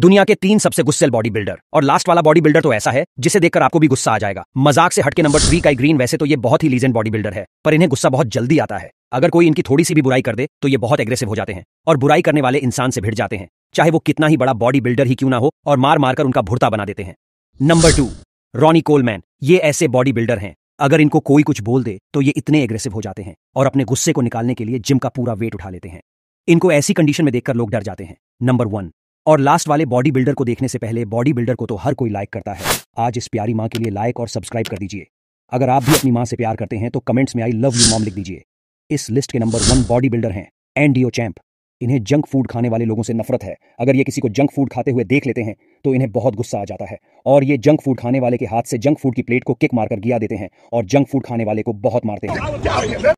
दुनिया के तीन सबसे गुस्सेल बॉडी बिल्डर और लास्ट वाला बॉडी बिल्डर तो ऐसा है जिसे देखकर आपको भी गुस्सा आ जाएगा मजाक से हटके नंबर थ्री का ग्रीन वैसे तो ये बहुत ही लीजेंड बॉडी बिल्डर है पर इन्हें गुस्सा बहुत जल्दी आता है अगर कोई इनकी थोड़ी सी भी बुराई कर दे तो ये बहुत एग्रेसिव हो जाते हैं और बुराई करने वाले इंसान से भिड़ जाते हैं चाहे वो कितना ही बड़ा बॉडी बिल्डर ही क्यों ना हो और मार मारकर उनका भुड़ता बना देते हैं नंबर टू रॉनी कोलमैन ये ऐसे बॉडी बिल्डर हैं अगर इनको कोई कुछ बोल दे तो ये इतने एग्रेसिव हो जाते हैं और अपने गुस्से को निकालने के लिए जिम का पूरा वेट उठा लेते हैं इनको ऐसी कंडीशन में देखकर लोग डर जाते हैं नंबर वन और लास्ट वाले बॉडी बिल्डर को देखने से पहले बॉडी बिल्डर को तो हर कोई लाइक करता है आज इस प्यारी माँ के लिए लाइक और सब्सक्राइब कर दीजिए अगर आप भी अपनी माँ से प्यार करते हैं तो कमेंट्स में आई लव यू मॉम लिख दीजिए इस लिस्ट के नंबर वन बॉडी बिल्डर हैं एनडीओ चैंप इन्हें जंक फूड खाने वाले लोगों से नफरत है अगर ये किसी को जंक फूड खाते हुए देख लेते हैं तो इन्हें बहुत गुस्सा आ जाता है और ये जंक फूड खाने वाले के हाथ से जंक फूड की प्लेट को किक मारकर गिरा देते हैं और जंक फूड खाने वाले को बहुत मारते हैं